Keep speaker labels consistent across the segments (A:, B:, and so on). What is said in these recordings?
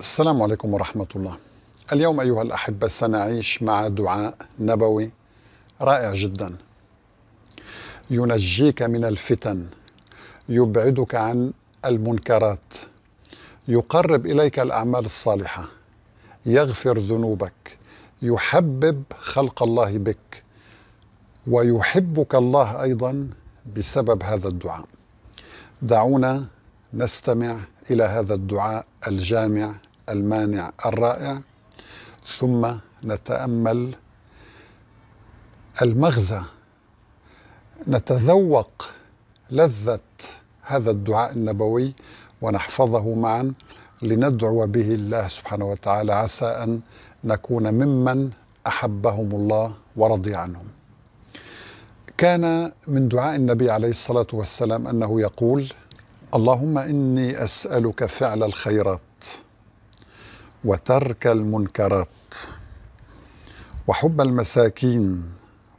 A: السلام عليكم ورحمة الله. اليوم أيها الأحبة سنعيش مع دعاء نبوي رائع جدا. ينجيك من الفتن، يبعدك عن المنكرات، يقرب إليك الأعمال الصالحة، يغفر ذنوبك، يحبب خلق الله بك، ويحبك الله أيضا بسبب هذا الدعاء. دعونا نستمع الى هذا الدعاء الجامع المانع الرائع ثم نتامل المغزى نتذوق لذه هذا الدعاء النبوي ونحفظه معا لندعو به الله سبحانه وتعالى عسى ان نكون ممن احبهم الله ورضي عنهم. كان من دعاء النبي عليه الصلاه والسلام انه يقول: اللهم اني اسالك فعل الخيرات وترك المنكرات وحب المساكين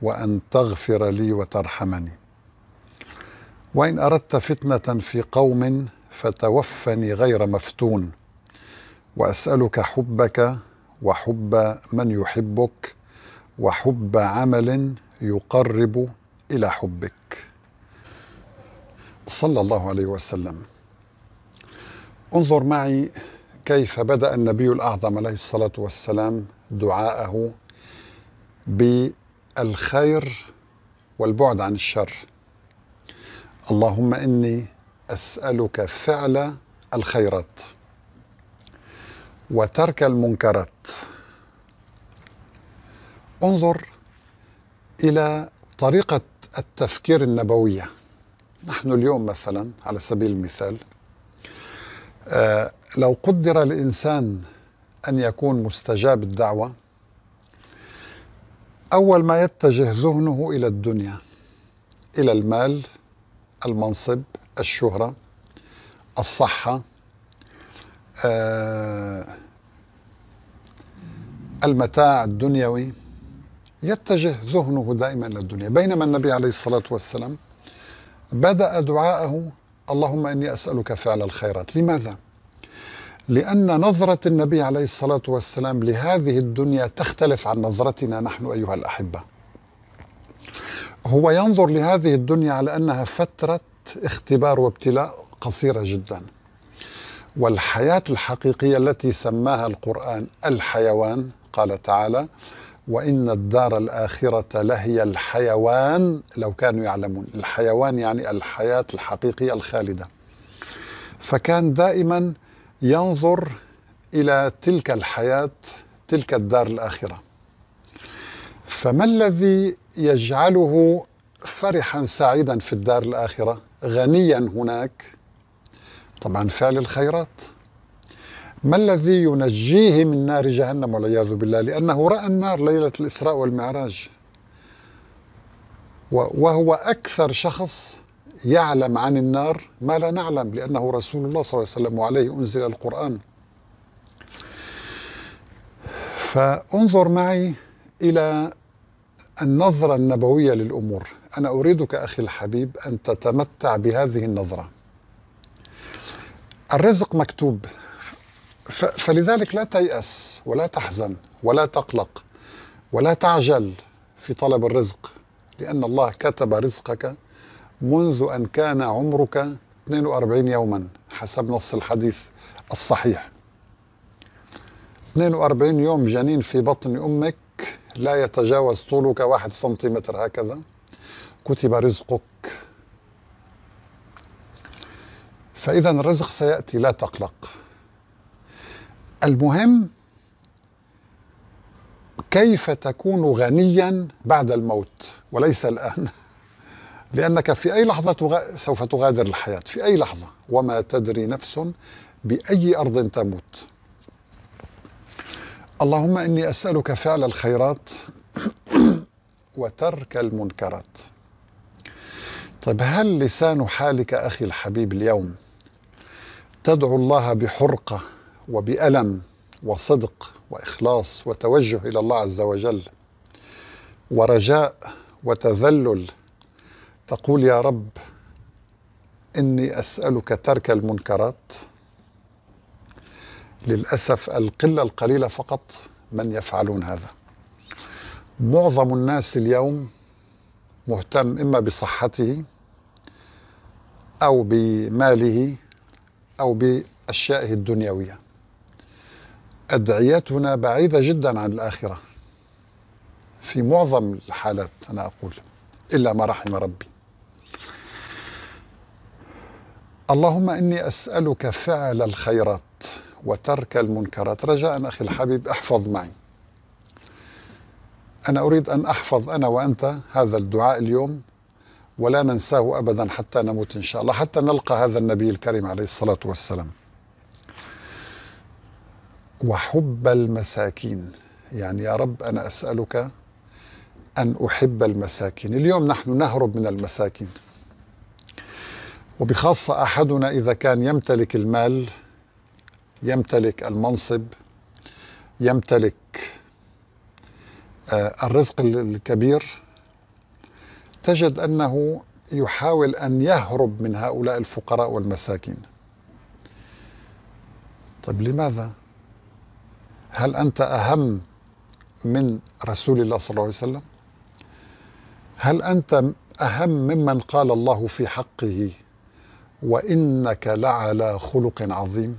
A: وان تغفر لي وترحمني وان اردت فتنه في قوم فتوفني غير مفتون واسالك حبك وحب من يحبك وحب عمل يقرب الى حبك صلى الله عليه وسلم انظر معي كيف بدأ النبي الأعظم عليه الصلاة والسلام دعاءه بالخير والبعد عن الشر اللهم إني أسألك فعل الخيرات وترك المنكرات انظر إلى طريقة التفكير النبوية نحن اليوم مثلا على سبيل المثال آه لو قدر الإنسان أن يكون مستجاب الدعوة أول ما يتجه ذهنه إلى الدنيا إلى المال المنصب الشهرة الصحة آه المتاع الدنيوي يتجه ذهنه دائما إلى الدنيا بينما النبي عليه الصلاة والسلام بدأ دعاءه اللهم إني أسألك فعل الخيرات لماذا؟ لأن نظرة النبي عليه الصلاة والسلام لهذه الدنيا تختلف عن نظرتنا نحن أيها الأحبة هو ينظر لهذه الدنيا على أنها فترة اختبار وابتلاء قصيرة جدا والحياة الحقيقية التي سماها القرآن الحيوان قال تعالى وإن الدار الآخرة لهي الحيوان لو كانوا يعلمون الحيوان يعني الحياة الحقيقية الخالدة فكان دائما ينظر الى تلك الحياه تلك الدار الاخره فما الذي يجعله فرحا سعيدا في الدار الاخره غنيا هناك طبعا فعل الخيرات ما الذي ينجيه من نار جهنم والعياذ بالله لأنه رأى النار ليلة الإسراء والمعراج وهو أكثر شخص يعلم عن النار ما لا نعلم لأنه رسول الله صلى الله عليه وسلم وعليه أنزل القرآن فانظر معي إلى النظرة النبوية للأمور أنا أريدك أخي الحبيب أن تتمتع بهذه النظرة الرزق مكتوب فلذلك لا تيأس ولا تحزن ولا تقلق ولا تعجل في طلب الرزق لأن الله كتب رزقك منذ أن كان عمرك 42 يوما حسب نص الحديث الصحيح 42 يوم جنين في بطن أمك لا يتجاوز طولك واحد سنتيمتر هكذا كتب رزقك فإذا الرزق سيأتي لا تقلق المهم كيف تكون غنيا بعد الموت وليس الآن لأنك في أي لحظة تغ... سوف تغادر الحياة في أي لحظة وما تدري نفس بأي أرض تموت اللهم إني أسألك فعل الخيرات وترك المنكرات طيب هل لسان حالك أخي الحبيب اليوم تدعو الله بحرقة وبألم وصدق وإخلاص وتوجه إلى الله عز وجل ورجاء وتذلل تقول يا رب اني اسالك ترك المنكرات للاسف القله القليله فقط من يفعلون هذا معظم الناس اليوم مهتم اما بصحته او بماله او باشيائه الدنيويه ادعيتنا بعيده جدا عن الاخره في معظم الحالات انا اقول الا ما رحم ربي اللهم إني أسألك فعل الخيرات وترك المنكرات رجاء أخي الحبيب احفظ معي أنا أريد أن أحفظ أنا وأنت هذا الدعاء اليوم ولا ننساه أبدا حتى نموت إن شاء الله حتى نلقى هذا النبي الكريم عليه الصلاة والسلام وحب المساكين يعني يا رب أنا أسألك أن أحب المساكين اليوم نحن نهرب من المساكين وبخاصة أحدنا إذا كان يمتلك المال يمتلك المنصب يمتلك آه، الرزق الكبير تجد أنه يحاول أن يهرب من هؤلاء الفقراء والمساكين طيب لماذا؟ هل أنت أهم من رسول الله صلى الله عليه وسلم؟ هل أنت أهم ممن قال الله في حقه وانك لعلى خلق عظيم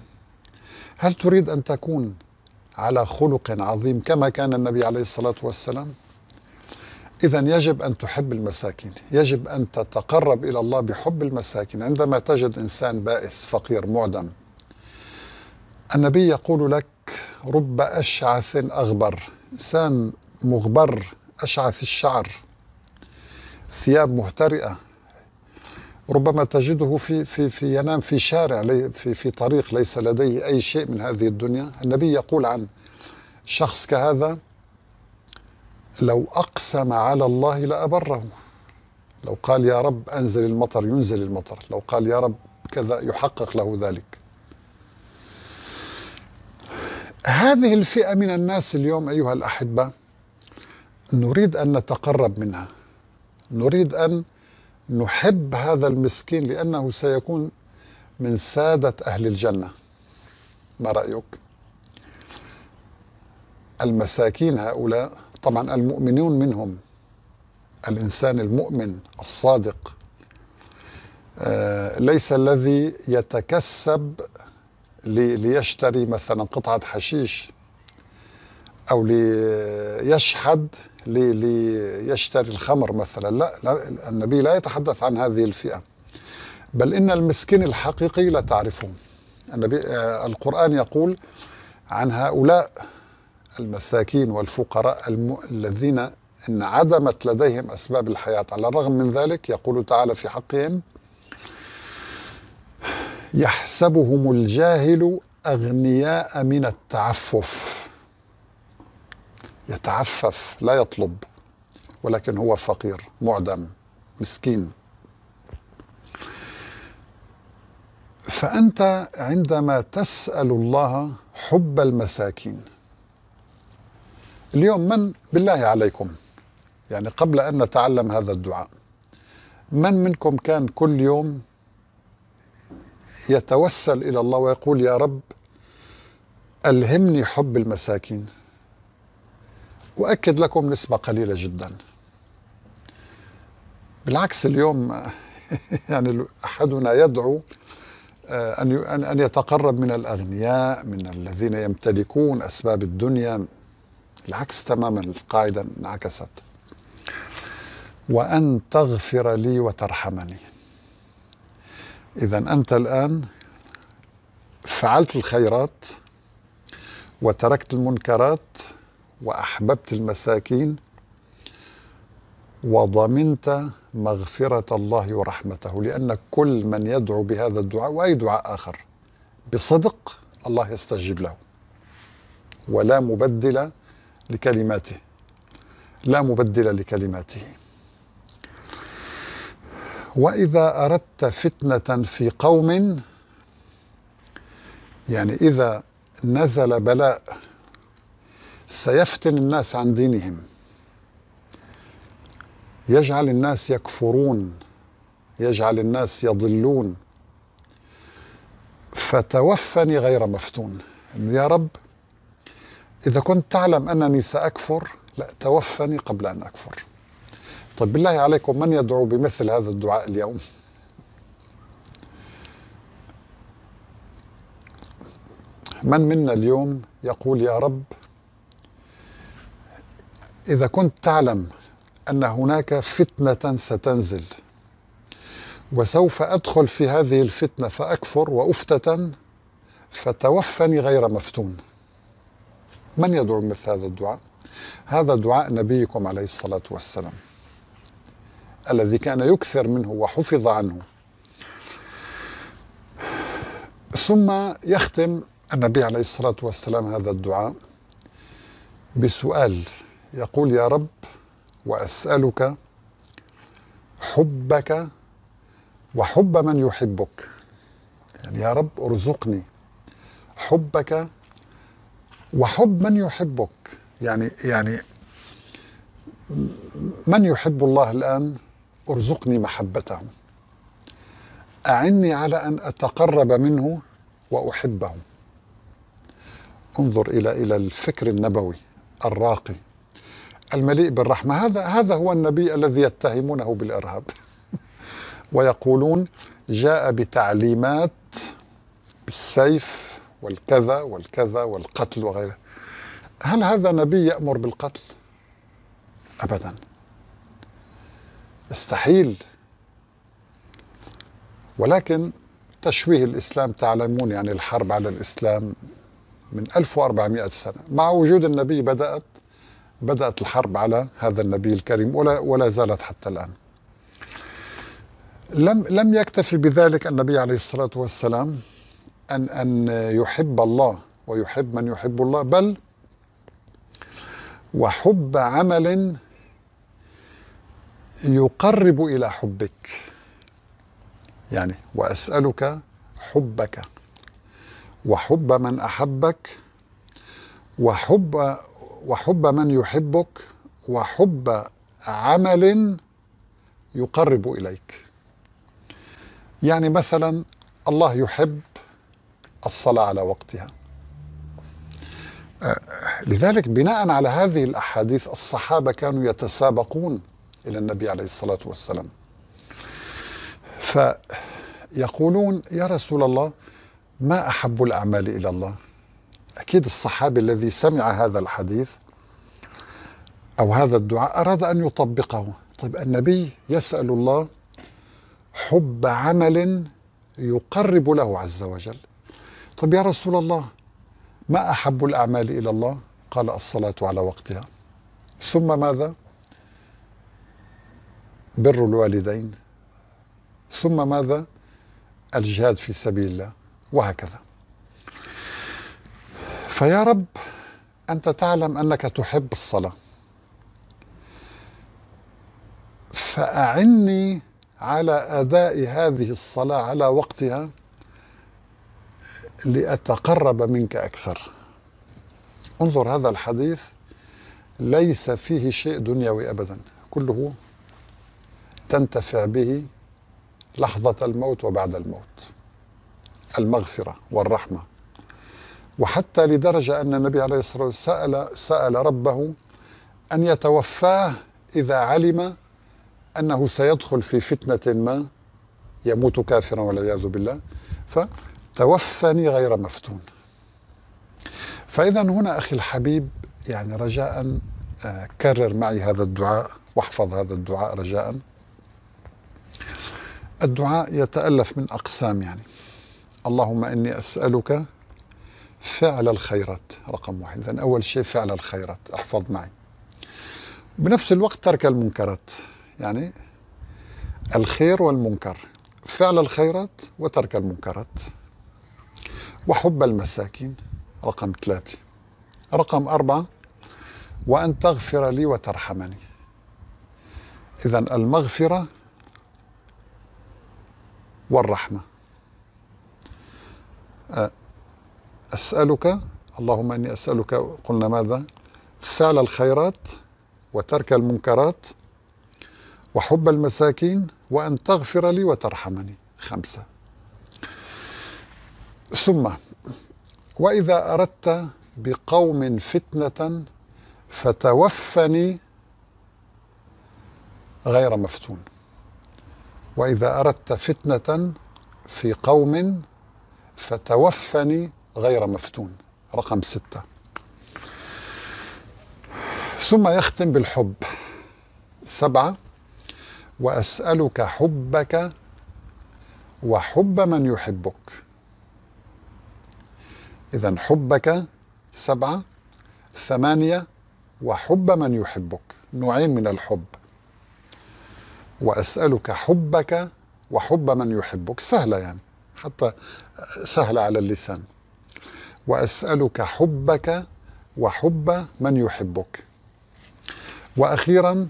A: هل تريد ان تكون على خلق عظيم كما كان النبي عليه الصلاه والسلام اذا يجب ان تحب المساكين يجب ان تتقرب الى الله بحب المساكين عندما تجد انسان بائس فقير معدم النبي يقول لك رب اشعث اغبر انسان مغبر اشعث الشعر ثياب مهترئه ربما تجده في في في ينام في شارع في في طريق ليس لديه اي شيء من هذه الدنيا النبي يقول عن شخص كهذا لو اقسم على الله لابره لو قال يا رب انزل المطر ينزل المطر لو قال يا رب كذا يحقق له ذلك هذه الفئه من الناس اليوم ايها الاحبه نريد ان نتقرب منها نريد ان نحب هذا المسكين لأنه سيكون من سادة أهل الجنة ما رأيك؟ المساكين هؤلاء طبعا المؤمنون منهم الإنسان المؤمن الصادق آه، ليس الذي يتكسب ليشتري مثلا قطعة حشيش أو ليشحد لي ليشتري الخمر مثلا لا, النبي لا يتحدث عن هذه الفئة بل إن المسكين الحقيقي لا تعرفه النبي آه، القرآن يقول عن هؤلاء المساكين والفقراء الم... الذين انعدمت لديهم أسباب الحياة على الرغم من ذلك يقول تعالى في حقهم يحسبهم الجاهل أغنياء من التعفف يتعفف لا يطلب ولكن هو فقير معدم مسكين فانت عندما تسال الله حب المساكين اليوم من بالله عليكم يعني قبل ان نتعلم هذا الدعاء من منكم كان كل يوم يتوسل الى الله ويقول يا رب الهمني حب المساكين أؤكد لكم نسبة قليلة جدا بالعكس اليوم يعني أحدنا يدعو آه، أن أن يتقرب من الأغنياء من الذين يمتلكون أسباب الدنيا العكس تماما القاعدة انعكست وأن تغفر لي وترحمني إذا أنت الآن فعلت الخيرات وتركت المنكرات وأحببت المساكين وضمنت مغفرة الله ورحمته لأن كل من يدعو بهذا الدعاء وأي دعاء آخر بصدق الله يستجيب له ولا مبدل لكلماته لا مبدل لكلماته وإذا أردت فتنة في قوم يعني إذا نزل بلاء سيفتن الناس عن دينهم يجعل الناس يكفرون يجعل الناس يضلون فتوفني غير مفتون يا رب إذا كنت تعلم أنني سأكفر لا توفني قبل أن أكفر طيب بالله عليكم من يدعو بمثل هذا الدعاء اليوم من منا اليوم يقول يا رب إذا كنت تعلم أن هناك فتنة ستنزل وسوف أدخل في هذه الفتنة فأكفر وأفتتن فتوفني غير مفتون من يدعو مثل هذا الدعاء؟ هذا دعاء نبيكم عليه الصلاة والسلام الذي كان يكثر منه وحفظ عنه ثم يختم النبي عليه الصلاة والسلام هذا الدعاء بسؤال يقول يا رب واسالك حبك وحب من يحبك يعني يا رب ارزقني حبك وحب من يحبك يعني يعني من يحب الله الان ارزقني محبته اعني على ان اتقرب منه واحبه انظر الى الى الفكر النبوي الراقي المليء بالرحمة هذا هذا هو النبي الذي يتهمونه بالإرهاب ويقولون جاء بتعليمات بالسيف والكذا والكذا والقتل وغيره هل هذا نبي يأمر بالقتل؟ أبدا استحيل ولكن تشويه الإسلام تعلمون يعني الحرب على الإسلام من 1400 سنة مع وجود النبي بدأت بدأت الحرب على هذا النبي الكريم ولا, ولا زالت حتى الآن لم لم يكتفي بذلك النبي عليه الصلاه والسلام ان ان يحب الله ويحب من يحب الله بل وحب عمل يقرب الى حبك يعني واسالك حبك وحب من احبك وحب وحب من يحبك وحب عمل يقرب اليك يعني مثلا الله يحب الصلاه على وقتها أه، لذلك بناء على هذه الاحاديث الصحابه كانوا يتسابقون الى النبي عليه الصلاه والسلام فيقولون يا رسول الله ما احب الاعمال الى الله أكيد الصحابي الذي سمع هذا الحديث أو هذا الدعاء أراد أن يطبقه طيب النبي يسأل الله حب عمل يقرب له عز وجل طيب يا رسول الله ما أحب الأعمال إلى الله قال الصلاة على وقتها ثم ماذا بر الوالدين ثم ماذا الجهاد في سبيل الله وهكذا فيا رب انت تعلم انك تحب الصلاه فاعني على اداء هذه الصلاه على وقتها لاتقرب منك اكثر انظر هذا الحديث ليس فيه شيء دنيوي ابدا كله تنتفع به لحظه الموت وبعد الموت المغفره والرحمه وحتى لدرجة أن النبي عليه الصلاة والسلام سأل, سأل ربه أن يتوفاه إذا علم أنه سيدخل في فتنة ما يموت كافرا والعياذ بالله فتوفني غير مفتون فإذا هنا أخي الحبيب يعني رجاء آه، كرر معي هذا الدعاء واحفظ هذا الدعاء رجاء الدعاء يتألف من أقسام يعني اللهم إني أسألك فعل الخيرات رقم واحد لأن أول شيء فعل الخيرات احفظ معي بنفس الوقت ترك المنكرات يعني الخير والمنكر فعل الخيرات وترك المنكرات وحب المساكين رقم ثلاثة رقم أربعة وأن تغفر لي وترحمني إذا المغفرة والرحمة آه، أسألك اللهم إني أسألك قلنا ماذا فعل الخيرات وترك المنكرات وحب المساكين وأن تغفر لي وترحمني خمسة ثم وإذا أردت بقوم فتنة فتوفني غير مفتون وإذا أردت فتنة في قوم فتوفني غير مفتون رقم ستة ثم يختم بالحب سبعة وأسألك حبك وحب من يحبك إذا حبك سبعة ثمانية وحب من يحبك نوعين من الحب وأسألك حبك وحب من يحبك سهلة يعني حتى سهلة على اللسان واسالك حبك وحب من يحبك واخيرا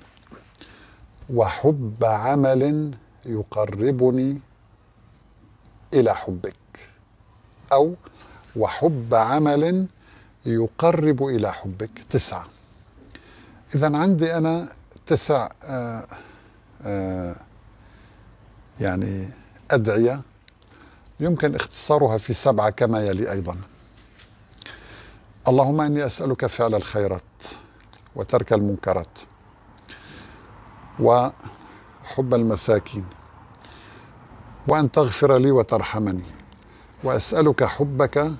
A: وحب عمل يقربني الى حبك او وحب عمل يقرب الى حبك تسعه اذا عندي انا تسع آآ آه، آآ آه، يعني ادعيه يمكن اختصارها في سبعه كما يلي ايضا اللهم اني اسالك فعل الخيرات وترك المنكرات وحب المساكين وان تغفر لي وترحمني واسالك حبك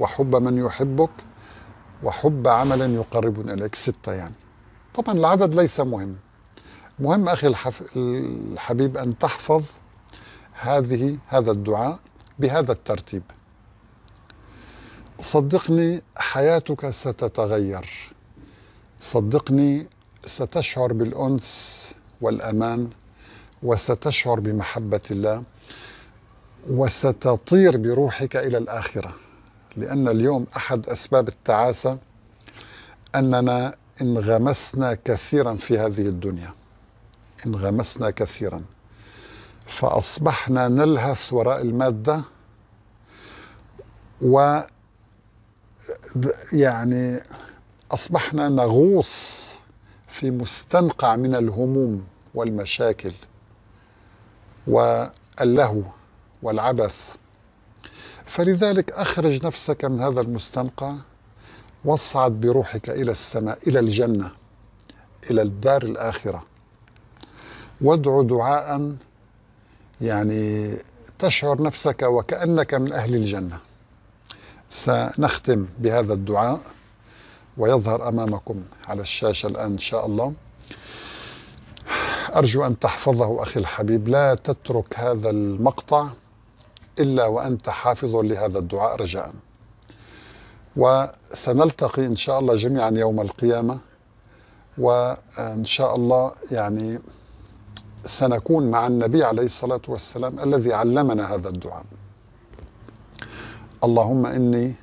A: وحب من يحبك وحب عمل يقرب اليك سته يعني طبعا العدد ليس مهم مهم اخي الحف... الحبيب ان تحفظ هذه هذا الدعاء بهذا الترتيب صدقني حياتك ستتغير صدقني ستشعر بالانس والامان وستشعر بمحبه الله وستطير بروحك الى الاخره لان اليوم احد اسباب التعاسه اننا انغمسنا كثيرا في هذه الدنيا انغمسنا كثيرا فاصبحنا نلهث وراء الماده و يعني اصبحنا نغوص في مستنقع من الهموم والمشاكل واللهو والعبث فلذلك اخرج نفسك من هذا المستنقع واصعد بروحك الى السماء الى الجنه الى الدار الاخره وادعو دعاء يعني تشعر نفسك وكانك من اهل الجنه سنختم بهذا الدعاء ويظهر امامكم على الشاشه الان ان شاء الله ارجو ان تحفظه اخي الحبيب لا تترك هذا المقطع الا وانت حافظ لهذا الدعاء رجاء وسنلتقي ان شاء الله جميعا يوم القيامه وان شاء الله يعني سنكون مع النبي عليه الصلاه والسلام الذي علمنا هذا الدعاء اللهم اني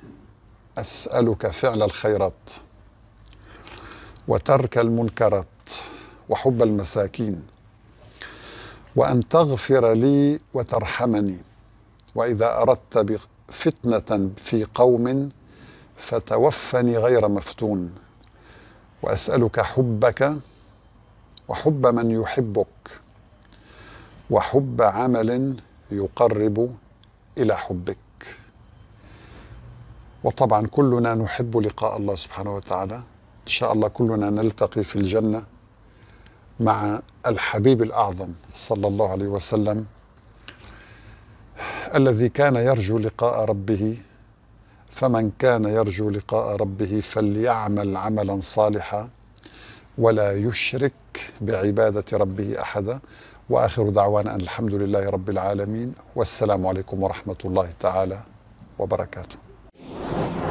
A: اسالك فعل الخيرات وترك المنكرات وحب المساكين وان تغفر لي وترحمني واذا اردت فتنه في قوم فتوفني غير مفتون واسالك حبك وحب من يحبك وحب عمل يقرب الى حبك وطبعا كلنا نحب لقاء الله سبحانه وتعالى إن شاء الله كلنا نلتقي في الجنة مع الحبيب الأعظم صلى الله عليه وسلم الذي كان يرجو لقاء ربه فمن كان يرجو لقاء ربه فليعمل عملا صالحا ولا يشرك بعبادة ربه أحدا وآخر دعوانا أن الحمد لله رب العالمين والسلام عليكم ورحمة الله تعالى وبركاته